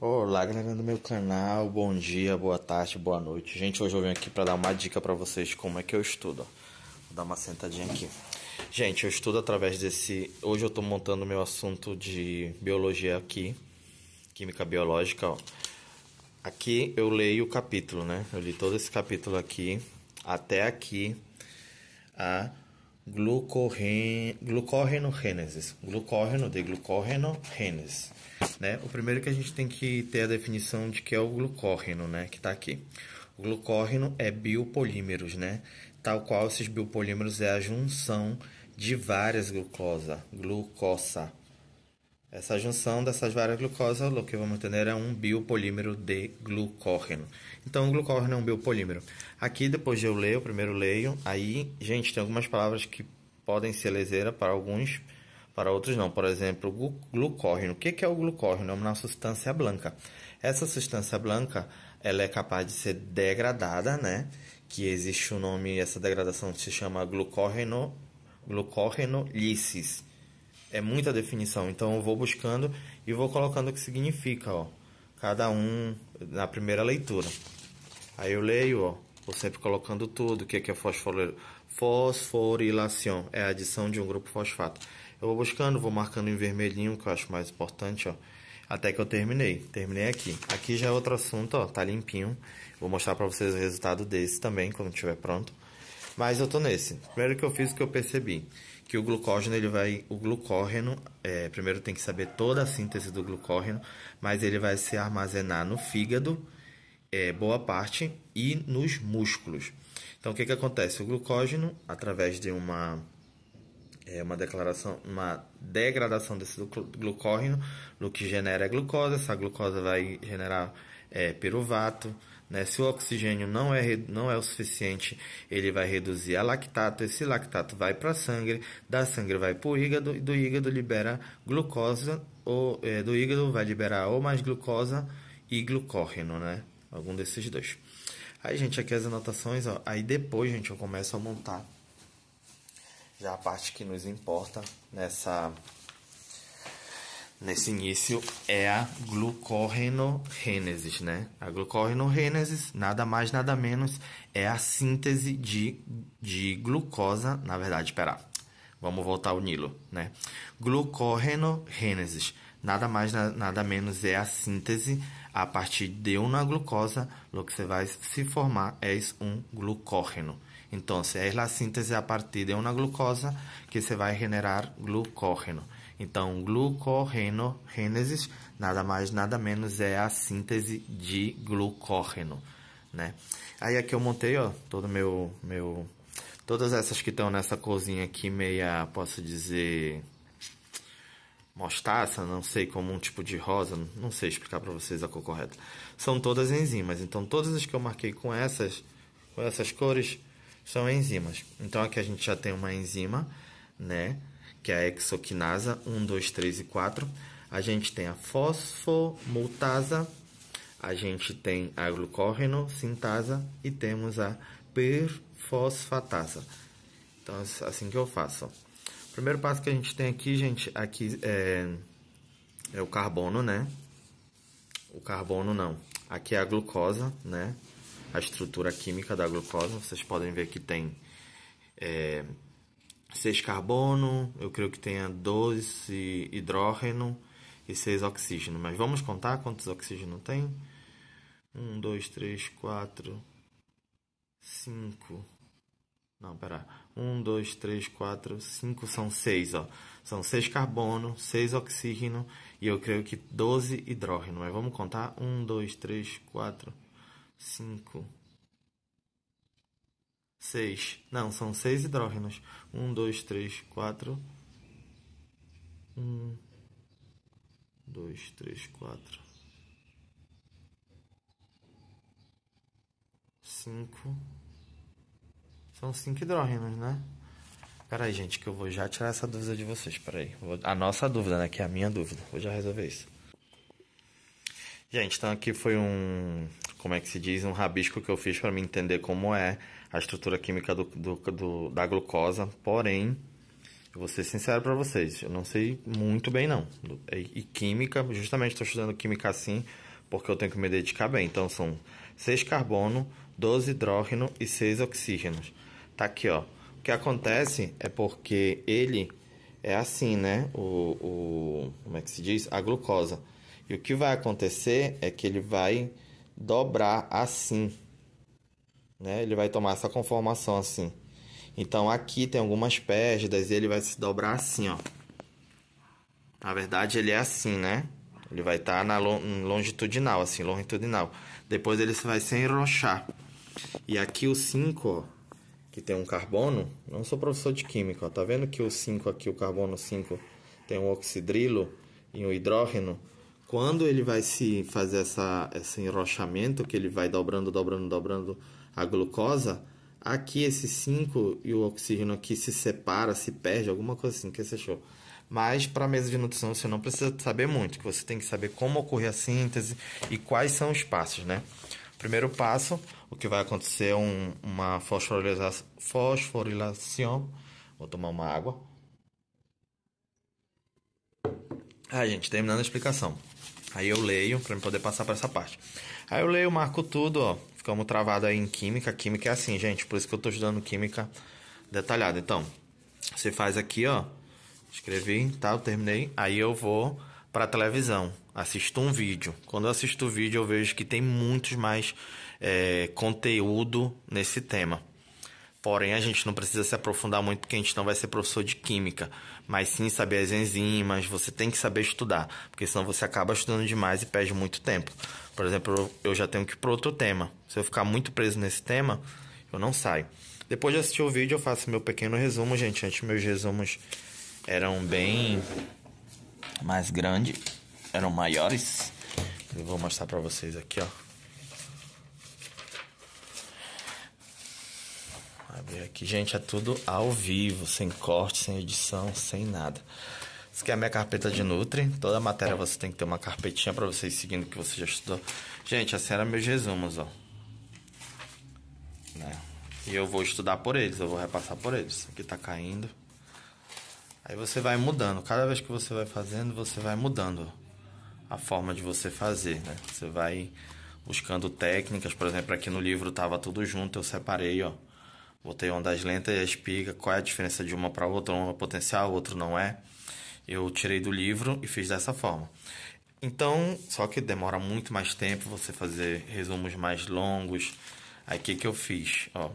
Olá, galera do meu canal, bom dia, boa tarde, boa noite. Gente, hoje eu vim aqui para dar uma dica para vocês como é que eu estudo. Vou dar uma sentadinha aqui. Gente, eu estudo através desse. Hoje eu estou montando meu assunto de biologia aqui, química biológica. Ó. Aqui eu leio o capítulo, né? Eu li todo esse capítulo aqui, até aqui, a glucorren... glucorrenogênese. Glucorreno de glucorrenogênese né? O primeiro que a gente tem que ter a definição de que é o glucórreno, né? que está aqui. O glucórreno é biopolímeros, né? tal qual esses biopolímeros é a junção de várias glucosa, glucosa. Essa junção dessas várias glucosas, o que vamos entender é um biopolímero de glucórreno. Então, o glucórreno é um biopolímero. Aqui, depois de eu ler, eu primeiro leio. Aí, gente, tem algumas palavras que podem ser leseira para alguns para outros não. Por exemplo, glucógeno. O que é o glucórreo? É uma substância branca. Essa substância branca, ela é capaz de ser degradada, né? Que existe o um nome, essa degradação se chama glucógeno glucórrenolisis. É muita definição, então eu vou buscando e vou colocando o que significa, ó. Cada um na primeira leitura. Aí eu leio, ó. Vou sempre colocando tudo. O que é fosforilação? É a adição de um grupo fosfato. Eu vou buscando, vou marcando em vermelhinho, que eu acho mais importante, ó. Até que eu terminei. Terminei aqui. Aqui já é outro assunto, ó. Tá limpinho. Vou mostrar pra vocês o resultado desse também, quando estiver pronto. Mas eu tô nesse. Primeiro que eu fiz, que eu percebi. Que o glucógeno, ele vai... O glucógeno É, primeiro tem que saber toda a síntese do glucógeno Mas ele vai se armazenar no fígado. É, boa parte. E nos músculos. Então, o que que acontece? O glucógeno, através de uma é uma declaração, uma degradação desse glucógeno, no que genera a glucosa, essa glucosa vai gerar é, piruvato, né? Se o oxigênio não é, não é o suficiente, ele vai reduzir a lactato, esse lactato vai para a sangue, da sangue vai para o hígado, e do hígado libera glucose ou é, do hígado vai liberar ou mais glucosa e glucógeno, né? Algum desses dois. Aí, gente, aqui as anotações, ó. Aí depois, gente, eu começo a montar já a parte que nos importa nessa nesse início é a glucorrenogênese, né? A glucorrenogênese, nada mais, nada menos, é a síntese de, de glucosa, na verdade, espera. Vamos voltar ao Nilo, né? Glucorrenogênese, nada mais, nada menos é a síntese a partir de uma glucosa, o que você vai se formar é um glucórreno se é a síntese a partir de uma glucosa que se vai generar glucógeno. Então, gênesis, nada mais, nada menos é a síntese de glucógeno, né? Aí aqui eu montei, ó, todo meu meu todas essas que estão nessa cozinha aqui meia, posso dizer, mostaça, não sei, como um tipo de rosa, não sei explicar para vocês a cor correta. São todas enzimas. Então, todas as que eu marquei com essas com essas cores são enzimas. Então aqui a gente já tem uma enzima, né, que é a hexoquinasa 1, 2, 3 e 4. A gente tem a fosfomultasa, a gente tem a glucógeno-sintasa e temos a perfosfatasa. Então, é assim que eu faço. primeiro passo que a gente tem aqui, gente, aqui é, é o carbono, né? O carbono não. Aqui é a glucosa, né? a estrutura química da glucosa. Vocês podem ver que tem é, 6 carbono, eu creio que tenha 12 hidrógeno e 6 oxígeno. Mas vamos contar quantos oxígeno tem? 1, 2, 3, 4, 5. Não, pera. 1, 2, 3, 4, 5 são 6, ó. São 6 carbono, 6 oxígeno e eu creio que 12 hidrógeno. Mas vamos contar? 1, 2, 3, 4, 5 cinco, seis. Não, são seis hidrógenos. Um, dois, três, quatro. Um, dois, três, quatro. Cinco. São cinco hidrógenos, né? Peraí, gente, que eu vou já tirar essa dúvida de vocês. Peraí. A nossa dúvida, né? Que é a minha dúvida. Vou já resolver isso. Gente, então aqui foi um como é que se diz, um rabisco que eu fiz para me entender como é a estrutura química do, do, do da glucosa. Porém, eu vou ser sincero para vocês, eu não sei muito bem não. E, e química, justamente estou estudando química assim, porque eu tenho que me dedicar bem. Então são 6 carbono, 12 hidrógeno e 6 oxígenos. Tá aqui, ó. O que acontece é porque ele é assim, né? O, o como é que se diz? A glucosa. E o que vai acontecer é que ele vai dobrar assim. Né? Ele vai tomar essa conformação assim. Então aqui tem algumas perdas e ele vai se dobrar assim, ó. Na verdade ele é assim, né? Ele vai estar tá na longitudinal, assim, longitudinal. Depois ele vai se enrochar. E aqui o 5, ó, que tem um carbono, não sou professor de química, ó. Tá vendo que o 5 aqui, o carbono 5, tem um oxidrilo e um hidrógeno? Quando ele vai se fazer essa, esse enrochamento, que ele vai dobrando, dobrando, dobrando a glucosa, aqui esse 5 e o oxígeno aqui se separa, se perde, alguma coisa assim, que você achou? Mas para a mesa de nutrição você não precisa saber muito, que você tem que saber como ocorre a síntese e quais são os passos, né? Primeiro passo, o que vai acontecer é um, uma fosforilação, fosforilação. Vou tomar uma água. Ah, gente, terminando a explicação. Aí eu leio para poder passar para essa parte. Aí eu leio, marco tudo, ó. Ficamos travados aí em química. Química é assim, gente. Por isso que eu tô estudando química detalhada. Então, você faz aqui, ó. Escrevi, tá? Eu terminei. Aí eu vou para televisão. Assisto um vídeo. Quando eu assisto o vídeo, eu vejo que tem muitos mais é, conteúdo nesse tema. Porém, a gente não precisa se aprofundar muito porque a gente não vai ser professor de química, mas sim saber as enzimas, você tem que saber estudar, porque senão você acaba estudando demais e perde muito tempo. Por exemplo, eu já tenho que ir para outro tema. Se eu ficar muito preso nesse tema, eu não saio. Depois de assistir o vídeo, eu faço meu pequeno resumo, gente. Antes meus resumos eram bem mais grandes, eram maiores. Eu vou mostrar para vocês aqui, ó. sabe? Aqui, gente, é tudo ao vivo, sem corte, sem edição, sem nada. Isso aqui é a minha carpeta de Nutri. Toda matéria você tem que ter uma carpetinha para vocês seguindo o que você já estudou. Gente, assim eram meus resumos, ó. Né? E eu vou estudar por eles, eu vou repassar por eles. Isso aqui tá caindo. Aí você vai mudando. Cada vez que você vai fazendo, você vai mudando a forma de você fazer, né? Você vai buscando técnicas. Por exemplo, aqui no livro tava tudo junto, eu separei, ó Botei ondas lentas e a espiga, qual é a diferença de uma para outra, uma é potencial, outro não é. Eu tirei do livro e fiz dessa forma. Então, só que demora muito mais tempo você fazer resumos mais longos. Aí o que, que eu fiz? Ó,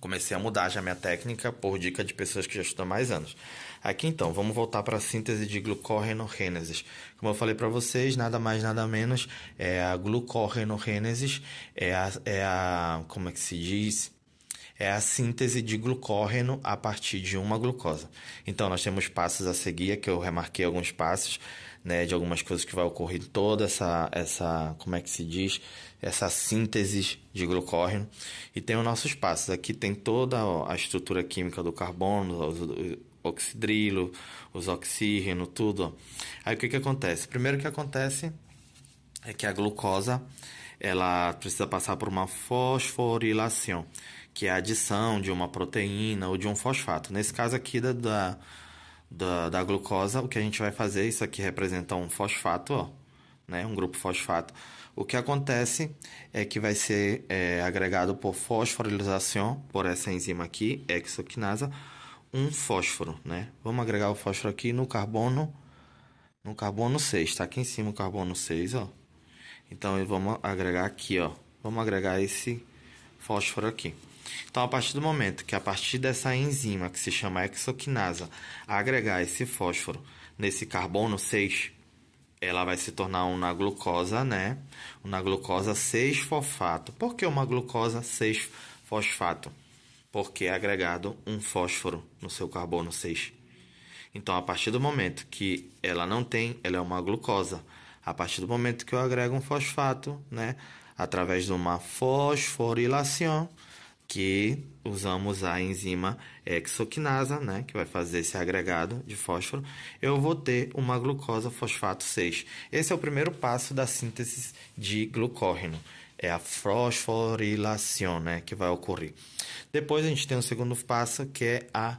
comecei a mudar já minha técnica por dica de pessoas que já estudam mais anos. Aqui então, vamos voltar para a síntese de glucorrenogênesis. Como eu falei para vocês, nada mais nada menos é a glucorrenogênesis é a, é a como é que se diz? é a síntese de glucórreno a partir de uma glucosa. Então, nós temos passos a seguir, é que eu remarquei alguns passos, né, de algumas coisas que vai ocorrer toda essa, essa, como é que se diz, essa síntese de glucórreno. E tem os nossos passos. Aqui tem toda a estrutura química do carbono, os, oxidrilo, os oxígeno, tudo. Aí o que, que acontece? Primeiro que acontece é que a glucosa ela precisa passar por uma fosforilação que é a adição de uma proteína ou de um fosfato. Nesse caso aqui da, da, da, da glucosa, o que a gente vai fazer, isso aqui representa um fosfato, ó, né? um grupo fosfato. O que acontece é que vai ser é, agregado por fosforilação, por essa enzima aqui, hexoquinasa, um fósforo, né? Vamos agregar o fósforo aqui no carbono, no carbono 6, está aqui em cima o carbono 6, ó. Então, vamos agregar aqui, ó. Vamos agregar esse fósforo aqui. Então, a partir do momento que a partir dessa enzima que se chama exoquinasa agregar esse fósforo nesse carbono 6, ela vai se tornar uma glucosa, né? Uma glucosa 6-fosfato. Por que uma glucosa 6-fosfato? Porque é agregado um fósforo no seu carbono 6. Então, a partir do momento que ela não tem, ela é uma glucosa. A partir do momento que eu agrego um fosfato, né? Através de uma fosforilação, que usamos a enzima hexoquinasa, né, que vai fazer esse agregado de fósforo, eu vou ter uma glucosa fosfato 6. Esse é o primeiro passo da síntese de glucórreno, é a fosforilação, né, que vai ocorrer. Depois a gente tem o um segundo passo, que é a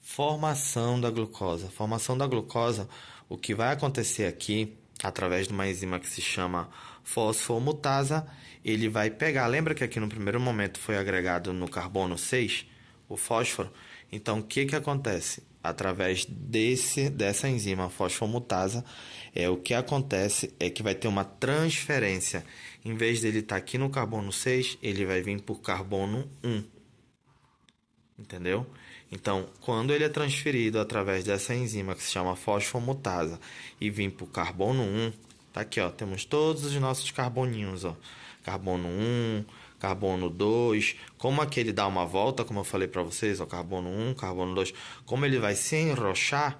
formação da glucosa. Formação da glucosa, o que vai acontecer aqui através de uma enzima que se chama fosfomutasa, ele vai pegar, lembra que aqui no primeiro momento foi agregado no carbono 6, o fósforo? Então, o que, que acontece? Através desse, dessa enzima fosfomutasa, é, o que acontece é que vai ter uma transferência. Em vez dele estar tá aqui no carbono 6, ele vai vir por carbono 1. Entendeu? Então, quando ele é transferido através dessa enzima que se chama fosfomutasa e vir para o carbono 1, Tá aqui, ó, temos todos os nossos carboninhos, ó. Carbono 1, carbono 2, como aquele dá uma volta, como eu falei para vocês, ó, carbono 1, carbono 2, como ele vai se enrochar,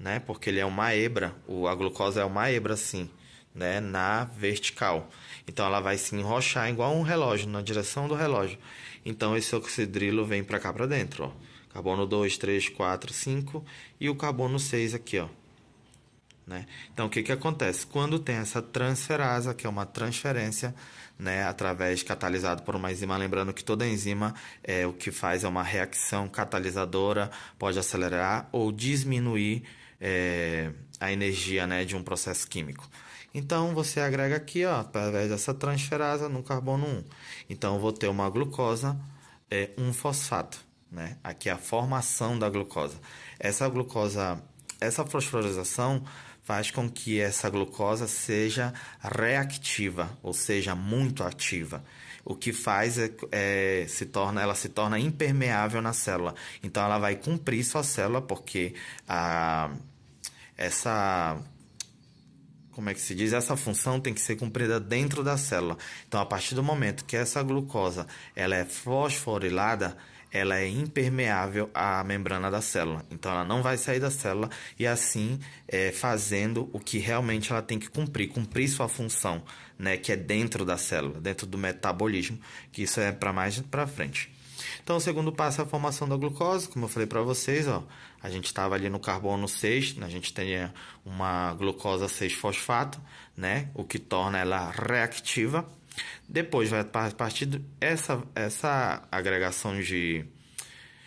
né? Porque ele é uma hebra, o, a glucosa é uma hebra assim, né, na vertical. Então ela vai se enrochar igual um relógio, na direção do relógio. Então esse oxidrilo vem para cá para dentro, ó. Carbono 2, 3, 4, 5 e o carbono 6 aqui, ó. Né? Então, o que, que acontece? Quando tem essa transferasa, que é uma transferência né, através catalisado por uma enzima, lembrando que toda enzima é, o que faz é uma reação catalisadora, pode acelerar ou diminuir é, a energia né, de um processo químico. Então, você agrega aqui, ó, através dessa transferasa, no carbono 1. Então, eu vou ter uma glucosa, é, um fosfato. Né? Aqui é a formação da glucosa. Essa glucosa essa fosforização faz com que essa glucosa seja reativa, ou seja, muito ativa. O que faz é, é, se torna, ela se torna impermeável na célula. Então ela vai cumprir sua célula porque a, essa como é que se diz? Essa função tem que ser cumprida dentro da célula. Então, a partir do momento que essa glucosa ela é fosforilada, ela é impermeável à membrana da célula. Então ela não vai sair da célula e assim é, fazendo o que realmente ela tem que cumprir, cumprir sua função, né, que é dentro da célula, dentro do metabolismo, que isso é para mais para frente. Então, o segundo passo é a formação da glucose, como eu falei para vocês, ó, a gente estava ali no carbono 6, a gente tem é, uma glucosa 6-fosfato, né, o que torna ela reativa. Depois vai partir essa essa agregação de,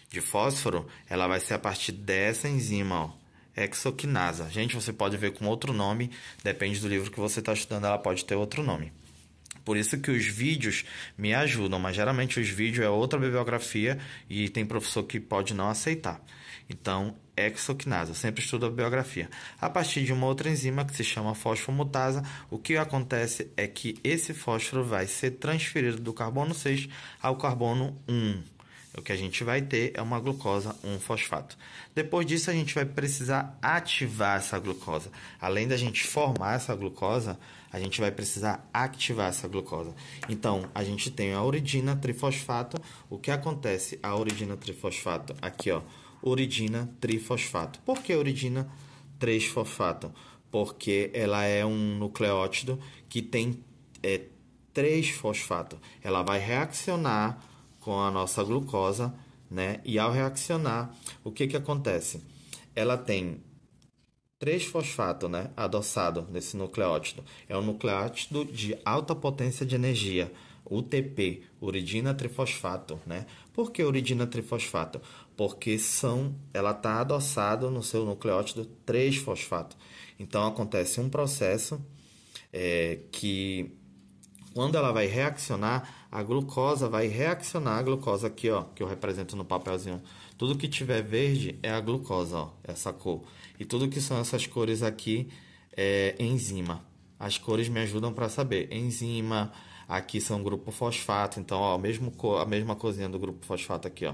de fósforo, ela vai ser a partir dessa enzima, ó, exoquinasa. Gente, você pode ver com outro nome, depende do livro que você está estudando, ela pode ter outro nome. Por isso que os vídeos me ajudam, mas geralmente os vídeos é outra bibliografia e tem professor que pode não aceitar. Então, exoquinase, eu sempre estudo a biografia. A partir de uma outra enzima que se chama fosfomutasa, o que acontece é que esse fósforo vai ser transferido do carbono 6 ao carbono 1. O que a gente vai ter é uma glucosa 1-fosfato. Depois disso, a gente vai precisar ativar essa glucosa. Além da gente formar essa glucosa, a gente vai precisar ativar essa glucosa. Então, a gente tem a uridina trifosfato. O que acontece? A uridina trifosfato, aqui ó, uridina trifosfato. Por que uridina 3-fosfato? Porque ela é um nucleótido que tem é, 3-fosfato. Ela vai reaccionar com a nossa glucosa, né? E ao reaccionar, o que, que acontece? Ela tem 3-fosfato né, adoçado nesse nucleótido. É um nucleótido de alta potência de energia, UTP, uridina trifosfato. Né? Por que uridina trifosfato? Porque são, ela está adoçada no seu nucleótido 3-fosfato. Então acontece um processo é, que, quando ela vai reaccionar, a glucosa vai reaccionar a glucosa aqui, ó, que eu represento no papelzinho. Tudo que tiver verde é a glucosa, ó, essa cor. E tudo que são essas cores aqui é enzima. As cores me ajudam para saber. Enzima, aqui são grupo fosfato, então, ó, mesmo cor, a mesma cozinha do grupo fosfato aqui, ó.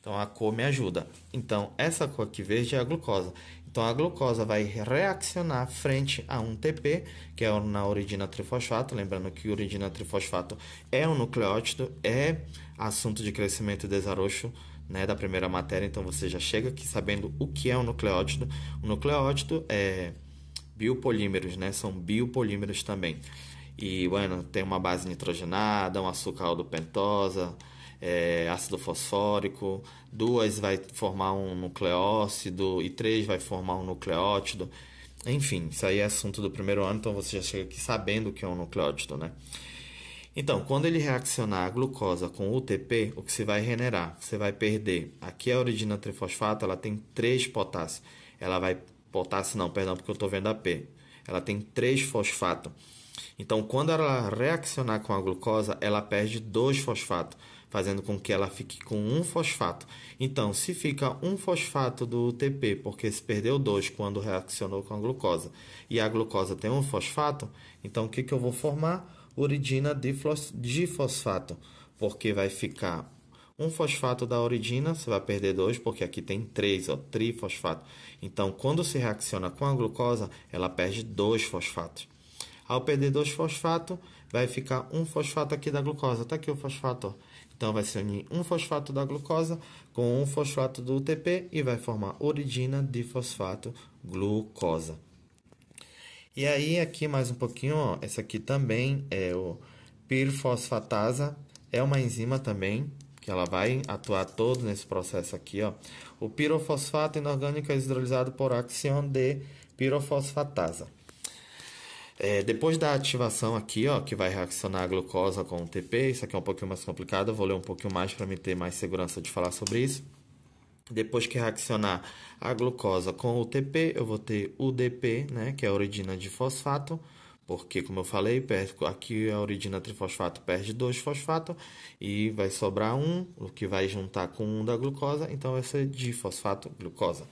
Então a cor me ajuda. Então essa cor aqui verde é a glucosa. Então a glucosa vai reaccionar frente a um TP, que é na uridina trifosfato, lembrando que uridina trifosfato é um nucleótido, é assunto de crescimento e desarrocho, né, da primeira matéria, então você já chega aqui sabendo o que é um nucleótido. O nucleótido é biopolímeros, né? São biopolímeros também. E, bueno, tem uma base nitrogenada, um açúcar aldopentosa, pentosa é, ácido fosfórico, duas vai formar um nucleócido e três vai formar um nucleótido. Enfim, isso aí é assunto do primeiro ano, então você já chega aqui sabendo o que é um nucleótido, né? Então, quando ele reaccionar a glucosa com UTP, o que você vai regenerar? Você vai perder. Aqui a origina trifosfato, ela tem 3 potássio. Ela vai potássio não, perdão, porque eu estou vendo a P. Ela tem 3 fosfato então, quando ela reaccionar com a glucosa, ela perde dois fosfatos, fazendo com que ela fique com um fosfato. Então, se fica um fosfato do UTP, porque se perdeu dois quando reaccionou com a glucosa, e a glucosa tem um fosfato, então o que, que eu vou formar? Uridina difosfato, porque vai ficar um fosfato da uridina, você vai perder dois, porque aqui tem três, ó, trifosfato. Então, quando se reacciona com a glucosa, ela perde dois fosfatos. Ao perder dois fosfatos, vai ficar um fosfato aqui da glucosa. Está aqui o fosfato. Ó. Então, vai se unir um fosfato da glucosa com um fosfato do UTP e vai formar uridina de fosfato glucosa. E aí, aqui mais um pouquinho, ó, essa aqui também é o pirfosfatasa. É uma enzima também que ela vai atuar todo nesse processo aqui, ó. O pirofosfato inorgânico é hidrolisado por acção de pirofosfatasa. É, depois da ativação aqui, ó, que vai reaccionar a glucosa com o TP, isso aqui é um pouquinho mais complicado, eu vou ler um pouquinho mais para me ter mais segurança de falar sobre isso. Depois que reaccionar a glucosa com o TP, eu vou ter UDP, né, que é a uridina de fosfato, porque como eu falei, aqui a uridina trifosfato perde 2 fosfato e vai sobrar um, o que vai juntar com um da glucosa, então vai ser difosfato glucosa.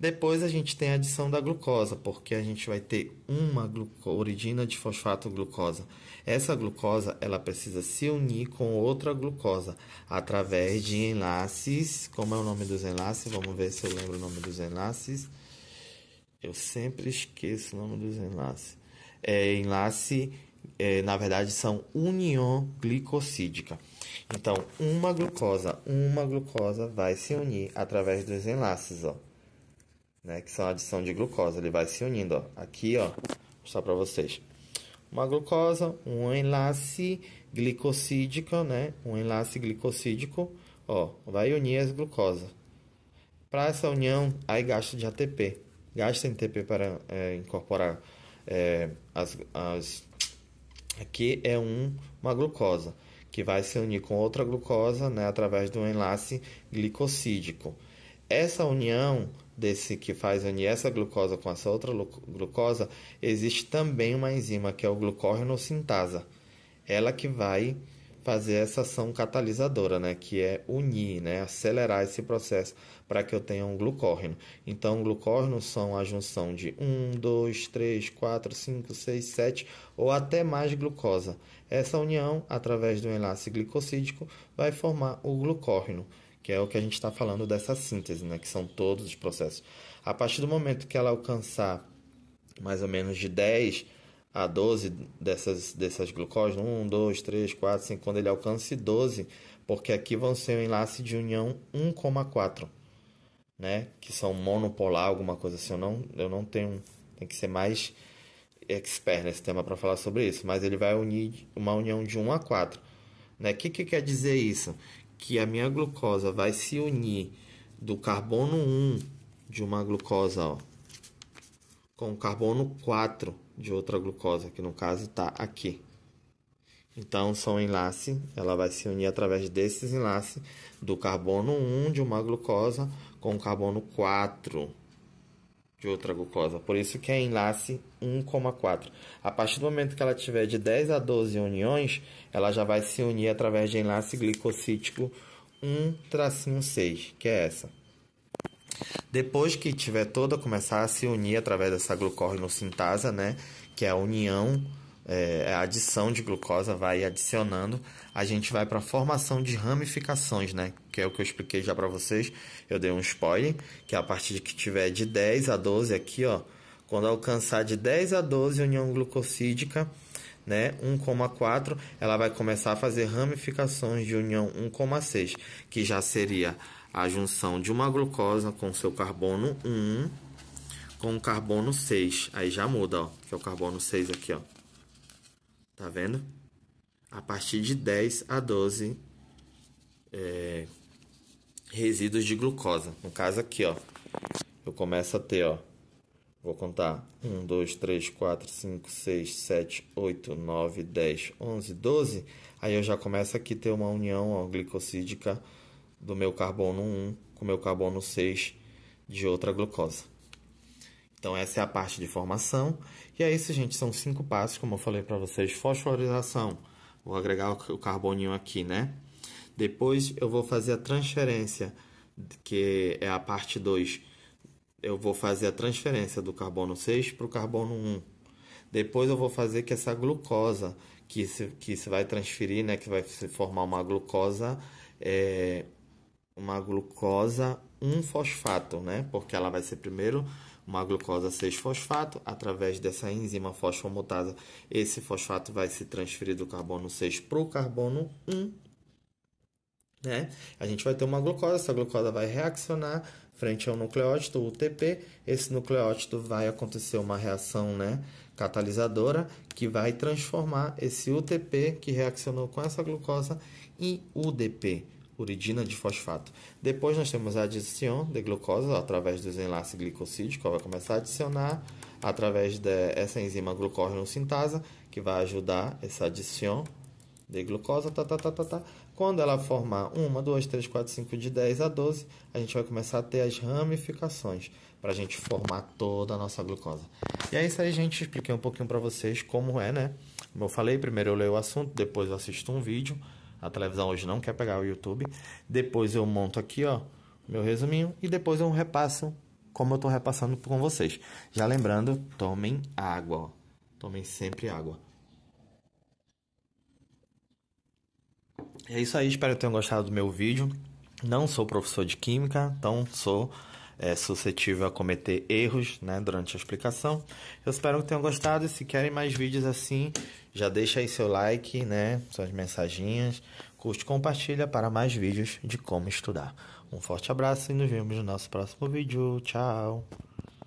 Depois a gente tem a adição da glucosa, porque a gente vai ter uma gluco, uridina de fosfato glucosa. Essa glucosa ela precisa se unir com outra glucosa através de enlaces. Como é o nome dos enlaces? Vamos ver se eu lembro o nome dos enlaces. Eu sempre esqueço o nome dos enlaces. É, enlace, é, na verdade, são união glicosídica. Então, uma glucosa, uma glucosa vai se unir através dos enlaces, ó né, que são a adição de glucosa. Ele vai se unindo, ó. Aqui, ó, vou mostrar para vocês. Uma glucosa, um enlace glicosídico, né? Um enlace glicosídico, ó, vai unir as glucosas. Para essa união, aí gasta de ATP. Gasta ATP para é, incorporar é, as, as... Aqui é um, uma glucosa que vai se unir com outra glucosa né, através do enlace glicosídico. Essa união desse que faz unir essa glucosa com essa outra glucosa, existe também uma enzima que é o glucórreno-sintasa. Ela que vai fazer essa ação catalisadora, né, que é unir, né, acelerar esse processo para que eu tenha um glucórreno. Então, glucórrenos são a junção de 1, 2, 3, 4, 5, 6, 7 ou até mais glucosa. Essa união, através do enlace glicosídico, vai formar o glucórreno que é o que a gente está falando dessa síntese, né? que são todos os processos. A partir do momento que ela alcançar mais ou menos de 10 a 12 dessas, dessas glucoses, 1, 2, 3, 4, 5, quando ele alcance 12, porque aqui vão ser o enlace de união 1,4, né? que são monopolar, alguma coisa assim, eu não, eu não tenho, tem que ser mais expert nesse tema para falar sobre isso, mas ele vai unir uma união de 1 a 4. Né? O que, que quer dizer isso? que a minha glucosa vai se unir do carbono 1 de uma glucosa ó, com o carbono 4 de outra glucosa, que no caso está aqui. Então, são enlace, ela vai se unir através desses enlaces do carbono 1 de uma glucosa com o carbono 4 de outra glucosa. Por isso que é enlace 1,4. A partir do momento que ela tiver de 10 a 12 uniões, ela já vai se unir através de enlace glicocítico 1-6, que é essa. Depois que tiver toda, começar a se unir através dessa glucorrenosintasa, né? Que é a união é, a adição de glucosa vai adicionando, a gente vai para a formação de ramificações, né? Que é o que eu expliquei já para vocês. Eu dei um spoiler, que é a partir de que tiver de 10 a 12 aqui, ó, quando alcançar de 10 a 12 união glucosídica, né, 1,4, ela vai começar a fazer ramificações de união 1,6, que já seria a junção de uma glucosa com seu carbono 1 com o carbono 6. Aí já muda, ó, que é o carbono 6 aqui, ó. Tá vendo? A partir de 10 a 12 é, resíduos de glucosa. No caso aqui, ó. Eu começo a ter, ó. Vou contar. 1, 2, 3, 4, 5, 6, 7, 8, 9, 10, 11, 12. Aí eu já começo aqui a ter uma união ó, glicosídica do meu carbono 1 com o meu carbono 6 de outra glucosa. Então, essa é a parte de formação. E é isso, gente. São cinco passos, como eu falei para vocês: fosforização. Vou agregar o carboninho aqui, né? Depois, eu vou fazer a transferência, que é a parte 2. Eu vou fazer a transferência do carbono 6 para o carbono 1. Depois, eu vou fazer que essa glucosa que se, que se vai transferir, né? Que vai se formar uma glucosa. É, uma glucosa 1 fosfato, né? Porque ela vai ser primeiro uma glucosa 6-fosfato. Através dessa enzima fosfomutasa, esse fosfato vai se transferir do carbono 6 para o carbono 1. Né? A gente vai ter uma glucosa, essa glucosa vai reaccionar frente ao nucleótido UTP. Esse nucleótido vai acontecer uma reação né, catalisadora que vai transformar esse UTP que reaccionou com essa glucosa em UDP uridina de fosfato. Depois nós temos a adição de glucosa através dos enlaces glicosídicos, ela vai começar a adicionar através dessa enzima glucógeno sintasa, que vai ajudar essa adição de glucosa, tá, tá, tá, tá, tá. Quando ela formar 1, 2, 3, 4, 5, de 10 a 12, a gente vai começar a ter as ramificações para a gente formar toda a nossa glucosa. E é isso aí, gente. Expliquei um pouquinho para vocês como é, né? Como eu falei, primeiro eu leio o assunto, depois eu assisto um vídeo a televisão hoje não quer pegar o YouTube. Depois eu monto aqui, ó, meu resuminho e depois eu repasso como eu estou repassando com vocês. Já lembrando, tomem água, ó. Tomem sempre água. É isso aí, espero que tenham gostado do meu vídeo. Não sou professor de química, então sou é, suscetível a cometer erros né, durante a explicação. Eu espero que tenham gostado e se querem mais vídeos assim, já deixa aí seu like, né, suas mensagens, curte, compartilha para mais vídeos de como estudar. Um forte abraço e nos vemos no nosso próximo vídeo. Tchau!